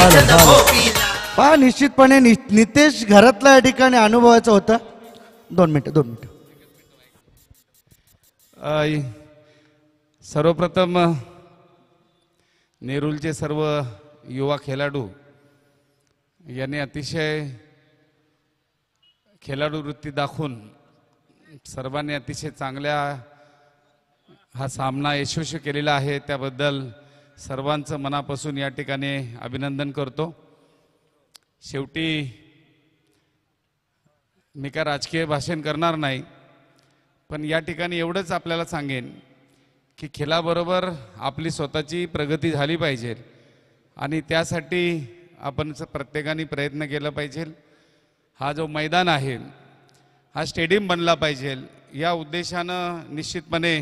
हो, पहा निश्चितपणे नितेश घरातला या ठिकाणी अनुभवायचं होता दोन मिनिटं दोन मिनटं सर्वप्रथम नेरूलचे सर्व युवा खेळाडू यांनी अतिशय खेळाडू वृत्ती दाखवून सर्वांनी अतिशय चांगल्या हा सामना यशस्वी केलेला आहे त्याबद्दल सर्वांचं मनापासून या ठिकाणी अभिनंदन करतो शेवटी मी काय राजकीय भाषण करणार नाही पण या ठिकाणी एवढंच आपल्याला सांगेन की खेळाबरोबर आपली स्वतःची प्रगती झाली पाहिजे आणि त्यासाठी आपण प्रत्येकाने प्रयत्न केला पाहिजे हा जो मैदान आहे हा स्टेडियम बनला पाहिजे या उद्देशानं निश्चितपणे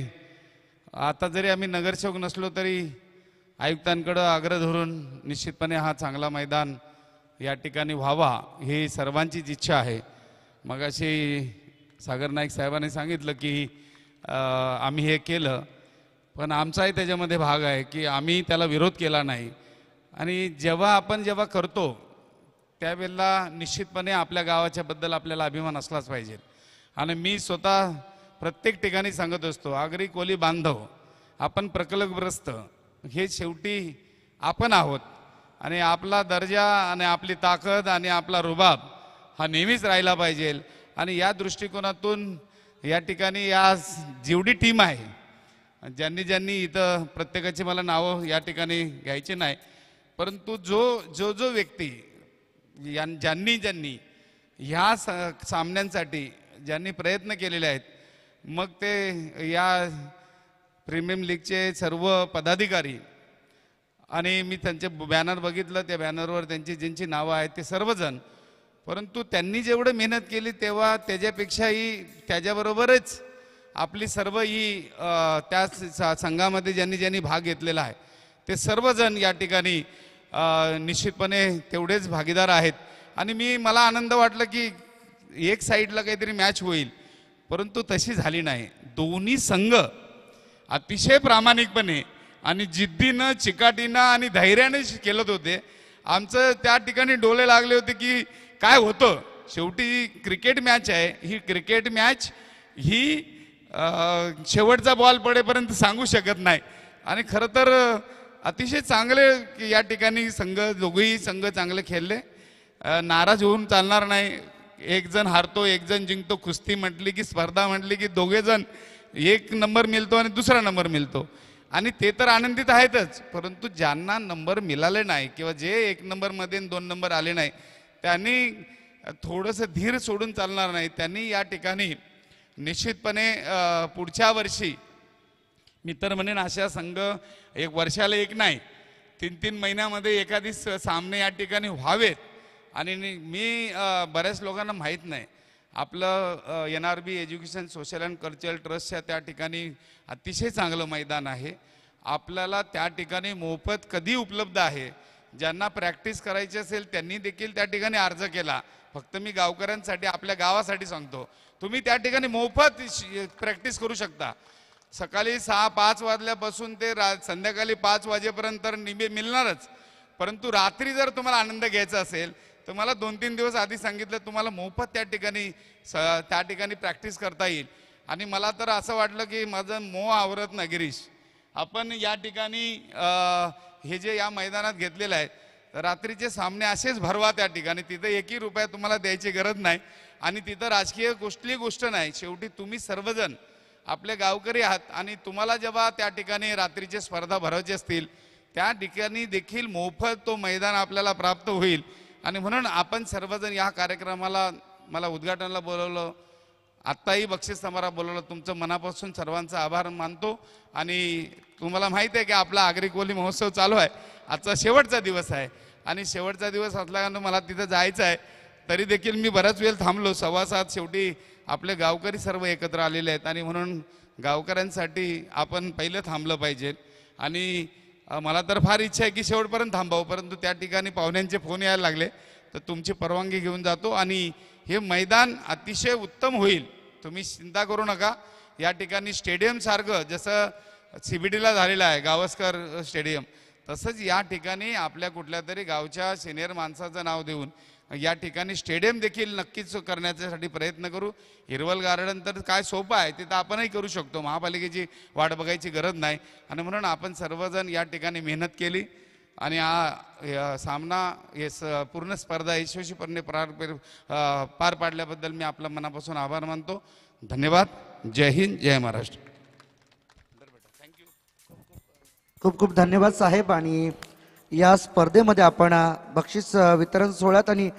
आता जरी आम्ही नगरसेवक नसलो तरी आयुक्तांकडं आग्रह धरून निश्चितपणे हा चांगला मैदान या ठिकाणी व्हावा ही सर्वांचीच इच्छा आहे मग अशी सागर नाईक साहेबांनी सांगितलं की आम्ही हे केलं पण आमचाही त्याच्यामध्ये भाग आहे की आम्ही त्याला विरोध केला नाही आणि जेव्हा आपण जेव्हा करतो त्यावेळेला निश्चितपणे आपल्या गावाच्याबद्दल आपल्याला अभिमान असलाच पाहिजे आणि मी स्वतः प्रत्येक ठिकाणी सांगत असतो आगरी कोली बांधव आपण प्रकल्पग्रस्त हे शेवटी आपण आहोत आणि आपला दर्जा आणि आपली ताकद आणि आपला रुबाब हा नेहमीच राहिला पाहिजे आणि या दृष्टिकोनातून या ठिकाणी या जेवढी टीम आहे ज्यांनी ज्यांनी इथं प्रत्येकाची मला नावं या ठिकाणी घ्यायची नाही परंतु जो जो जो व्यक्ती यां ज्यांनी ज्यांनी ह्या सामन्यांसाठी ज्यांनी प्रयत्न केलेले आहेत मग ते या प्रीमियम लीगचे सर्व पदाधिकारी आणि मी त्यांचे बॅनर बघितलं त्या बॅनरवर त्यांची ज्यांची नावं आहेत ते सर्वजण परंतु त्यांनी जेवढं मेहनत केली तेव्हा त्याच्यापेक्षाही त्याच्याबरोबरच आपली सर्व ही त्या संघामध्ये ज्यांनी ज्यांनी भाग घेतलेला आहे ते सर्वजण या ठिकाणी निश्चितपणे तेवढेच भागीदार आहेत आणि मी मला आनंद वाटलं की एक साईडला काहीतरी मॅच होईल परंतु तशी झाली नाही दोन्ही संघ अतिशय प्रामाणिकपणे आणि जिद्दीनं चिकाटीनं आणि धैर्याने केलत होते आमचं त्या ठिकाणी डोले लागले होते की काय होतं शेवटी क्रिकेट मॅच आहे ही क्रिकेट मॅच ही शेवटचा बॉल पडेपर्यंत सांगू शकत नाही आणि खरं तर अतिशय चांगले या ठिकाणी संघ दोघेही संघ चांगले खेळले नाराज होऊन चालणार नाही एक जण हारतो एक जण जिंकतो कुस्ती म्हटली की स्पर्धा म्हटली की दोघे एक नंबर मिळतो आणि दुसरा नंबर मिळतो आणि ते तर आनंदित आहेतच परंतु ज्यांना नंबर मिळाले नाही किंवा जे एक नंबरमध्ये दोन नंबर आले नाही त्यांनी थोडंसं धीर सोडून चालणार नाही त्यांनी या ठिकाणी निश्चितपणे पुढच्या वर्षी मी तर म्हणेन अशा संघ एक वर्षाला एक नाही तीन तीन महिन्यामध्ये एखादी सामने या ठिकाणी व्हावेत आणि मी बऱ्याच लोकांना माहीत नाही आपलं N R B education social and cultural ट्रस्टच्या त्या ठिकाणी अतिशय चांगलं मैदान आहे आपल्याला त्या ठिकाणी मोफत कधी उपलब्ध आहे ज्यांना प्रॅक्टिस करायची असेल त्यांनी देखील त्या ठिकाणी अर्ज केला फक्त मी गावकऱ्यांसाठी आपल्या गावासाठी सांगतो तुम्ही त्या ठिकाणी मोफत प्रॅक्टिस करू शकता सकाळी सहा पाच वाजल्यापासून ते रा संध्याकाळी पाच वाजेपर्यंत निबे मिळणारच परंतु रात्री जर तुम्हाला आनंद घ्यायचा असेल तर मला दोन तीन दिवस आधी सांगितलं तुम्हाला मोफत त्या ठिकाणी स त्या ठिकाणी प्रॅक्टिस करता येईल आणि मला तर असं वाटलं की माझं मोह आवरत ना गिरीश आपण या ठिकाणी हे जे या मैदानात घेतलेलं आहे रात्रीचे सामने असेच भरवा त्या ठिकाणी तिथं एकही रुपया तुम्हाला द्यायची गरज नाही आणि तिथं राजकीय गोष्टली गोष्ट नाही शेवटी तुम्ही सर्वजण आपले गावकरी आहात आणि तुम्हाला जेव्हा त्या ठिकाणी रात्रीचे स्पर्धा भरवायचे असतील त्या ठिकाणी देखील मोफत तो मैदान आपल्याला प्राप्त होईल आणि म्हणून आपण सर्वजण या कार्यक्रमाला मला उद्घाटनाला बोलवलं आत्ताही बक्षीस समारा बोलवलं तुमचं मनापासून सर्वांचा आभार मानतो आणि तुम्हाला माहीत आहे की आपला आगरी कोली महोत्सव चालू आहे आजचा शेवटचा दिवस आहे आणि शेवटचा दिवस असल्यानं मला तिथं जायचं आहे तरी देखील मी बराच वेळ थांबलो सव्वा सात शेवटी आपले गावकरी सर्व एकत्र आलेले आहेत आणि म्हणून गावकऱ्यांसाठी आपण पहिलं थांबलं पाहिजे आणि मला तर फार इच्छा आहे की शेवटपर्यंत थांबावं परंतु त्या ठिकाणी पाहुण्यांचे फोन यायला लागले तर तुमची परवानगी घेऊन जातो आणि हे मैदान अतिशय उत्तम होईल तुम्ही चिंता करू नका या ठिकाणी स्टेडियमसारखं जसं सीबीडीला झालेलं आहे गावस्कर स्टेडियम तसंच या ठिकाणी आपल्या कुठल्या तरी गावच्या सिनियर माणसाचं नाव देऊन या ठिकाणी स्टेडियम देखील नक्कीच करण्याच्यासाठी प्रयत्न करू हिरवल गार्डन तर काय सोपं आहे ते तर आपणही करू शकतो महापालिकेची वाट बघायची गरज नाही आणि म्हणून आपण सर्वजण या ठिकाणी मेहनत केली आणि हा सामना हे स पूर्ण स्पर्धा यशस्वीपणे पार पार पाडल्याबद्दल मी आपल्या मनापासून आभार मानतो धन्यवाद जय हिंद जय महाराष्ट्र खूप खूप धन्यवाद साहेब आणि या स्पर्धेमध्ये आपण बक्षीस वितरण सोहळ्यात आणि